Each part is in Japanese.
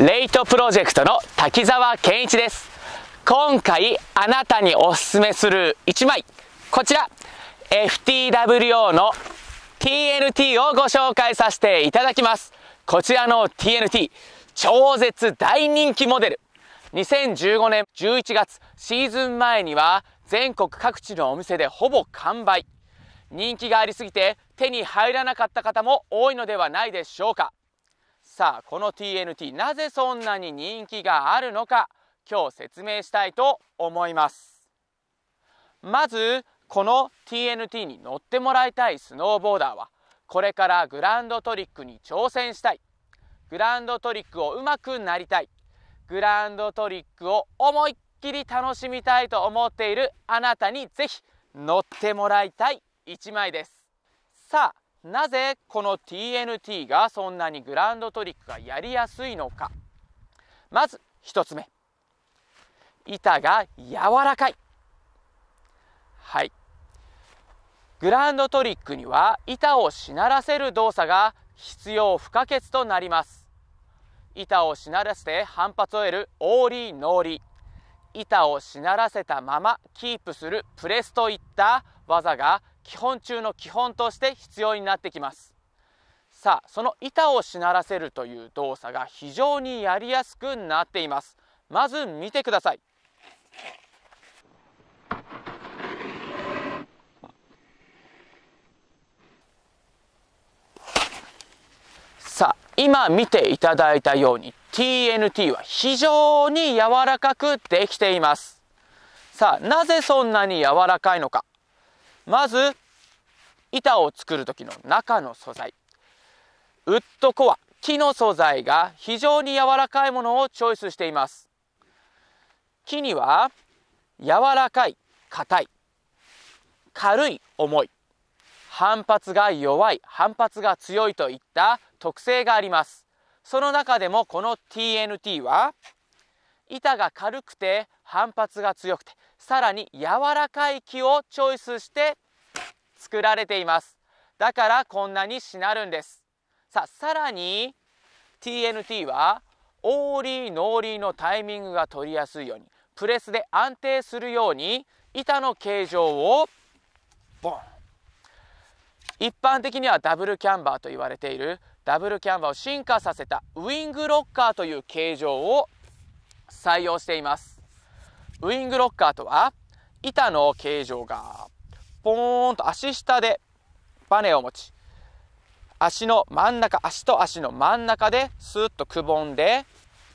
レイトプロジェクトの滝沢健一です今回あなたにおすすめする1枚こちら FTWO の TNT をご紹介させていただきますこちらの TNT 超絶大人気モデル2015年11月シーズン前には全国各地のお店でほぼ完売人気がありすぎて手に入らなかった方も多いのではないでしょうかさあこの TNT なぜそんなに人気があるのか今日説明したいと思いますまずこの TNT に乗ってもらいたいスノーボーダーはこれからグランドトリックに挑戦したいグランドトリックをうまくなりたいグランドトリックを思いっきり楽しみたいと思っているあなたにぜひ乗ってもらいたい1枚ですさあなぜこの TNT がそんなにグランドトリックがやりやすいのかまず1つ目板が柔らかいはいグラウンドトリックには板をしならせる動作が必要不可欠となります板をしならせて反発を得るオーリーノーリー板をしならせたままキープするプレスといった技が基本中の基本として必要になってきますさあその板をしならせるという動作が非常にやりやすくなっていますまず見てくださいさあ今見ていただいたように TNT は非常に柔らかくできていますさあなぜそんなに柔らかいのかまず板を作る時の中の素材ウッドコア木の素材が非常に柔らかいものをチョイスしています木には柔らかい硬い軽い重い反発が弱い反発が強いといった特性がありますその中でもこの TNT は板が軽くて反発が強くてさらに柔らかい木をチョイスして作られていますだからこんなにしなるんですさあさらに TNT はオーリーノーリーのタイミングが取りやすいようにプレスで安定するように板の形状をボン一般的にはダブルキャンバーと言われているダブルキャンバーを進化させたウィングロッカーという形状を採用していますウイングロッカーとは板の形状がポーンと足下でバネを持ち足の真ん中足と足の真ん中でスっッとくぼんで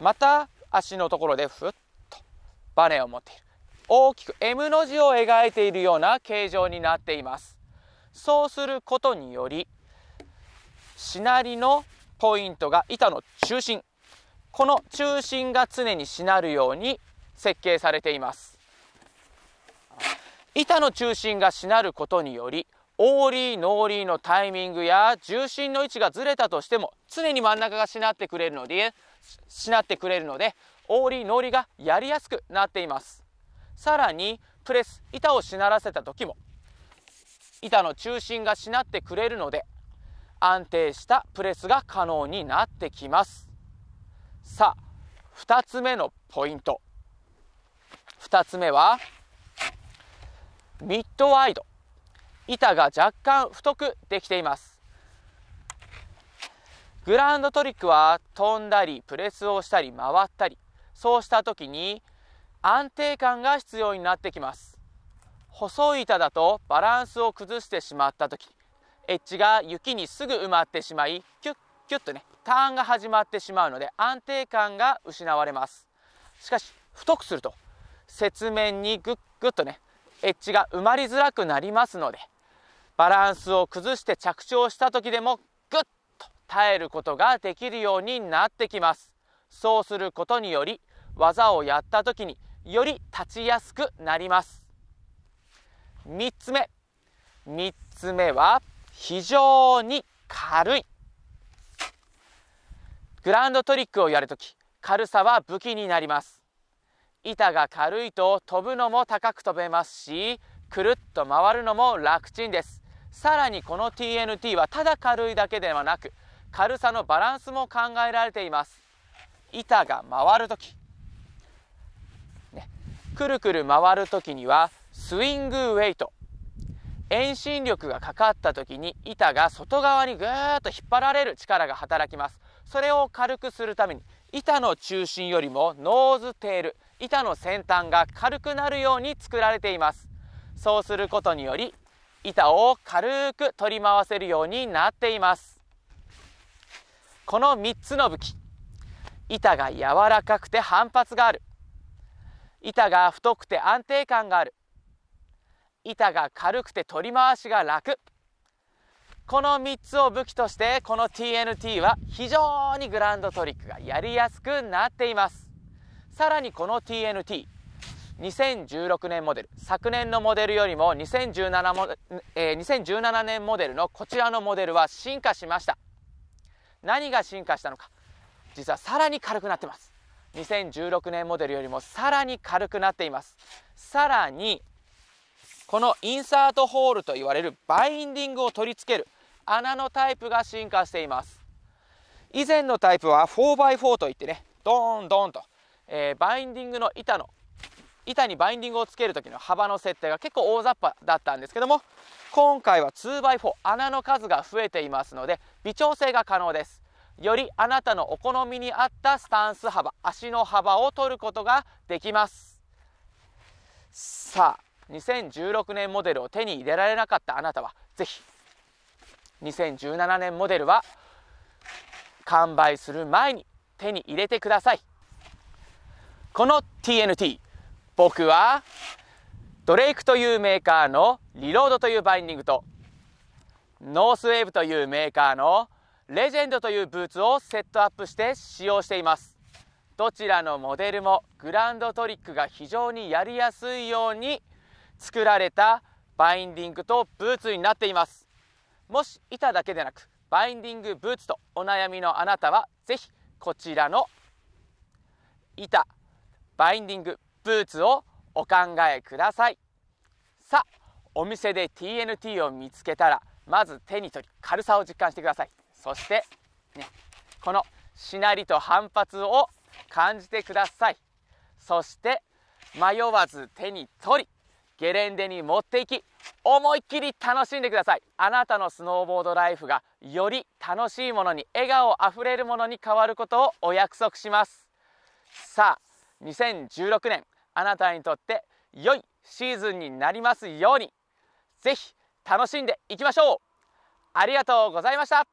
また足のところでふっとバネを持っている大きく M の字を描いているような形状になっていますそうすることによりしなりのポイントが板の中心この中心が常にしなるように設計されています板の中心がしなることによりオーリーノーリーのタイミングや重心の位置がずれたとしても常に真ん中がしなってくれるのでしなってくれるのでオーリーノーリーがやりやすくなっていますさらにプレス板をしならせた時も板の中心がしなってくれるので安定したプレスが可能になってきますさあ2つ目のポイント2つ目はミッドワイド板が若干太くできていますグランドトリックは飛んだりプレスをしたり回ったりそうした時に安定感が必要になってきます細い板だとバランスを崩してしまった時エッジが雪にすぐ埋まってしまいキュッキュッとねターンが始まってしまうので安定感が失われますしかし太くすると雪面にぐっぐっとねエッジが埋まりづらくなりますのでバランスを崩して着地をした時でもぐっと耐えることができるようになってきますそうすることにより技をやった時により立ちやすくなります3つ目3つ目は非常に軽いグランドトリックをやるとき軽さは武器になります板が軽いと飛ぶのも高く飛べますしくるっと回るのも楽ちんですさらにこの TNT はただ軽いだけではなく軽さのバランスも考えられています板が回るとき、ね、くるくる回るときにはスイングウェイト遠心力がかかったときに板が外側にぐーっと引っ張られる力が働きますそれを軽くするために板の中心よりもノーズテール板の先端が軽くなるように作られていますそうすることにより板を軽く取り回せるようになっていますこの3つの武器板が柔らかくて反発がある板が太くて安定感がある板が軽くて取り回しが楽この3つを武器としてこの TNT は非常にグランドトリックがやりやすくなっていますさらにこの TNT 2016年モデル昨年のモデルよりも2017も、えー、2017年モデルのこちらのモデルは進化しました何が進化したのか実はさらに軽くなってます2016年モデルよりもさらに軽くなっていますさらにこのインサートホールといわれるバインディングを取り付ける穴のタイプが進化しています以前のタイプは 4x4 といってねドーンドーンと、えー、バインディングの板の板にバインディングをつける時の幅の設定が結構大雑把だったんですけども今回は 2x4 穴の数が増えていますので微調整が可能ですよりあなたのお好みに合ったスタンス幅足の幅を取ることができますさあ2016年モデルを手に入れられなかったあなたは是非2017年モデルは完売する前に手に入れてくださいこの TNT 僕はドレイクというメーカーのリロードというバインディングとノースウェーブというメーカーのレジェンドというブーツをセットアップして使用していますどちらのモデルもグランドトリックが非常にやりやすいように作られたバインディングとブーツになっていますもし板だけでなくバインディングブーツとお悩みのあなたはぜひこちらの板バインディングブーツをお考えくださいさあお店で TNT を見つけたらまず手に取り軽さを実感してくださいそして、ね、このしなりと反発を感じてくださいそして迷わず手に取りゲレンデに持っていき思いっきり楽しんでくださいあなたのスノーボードライフがより楽しいものに笑顔あふれるものに変わることをお約束しますさあ2016年あなたにとって良いシーズンになりますように是非楽しんでいきましょうありがとうございました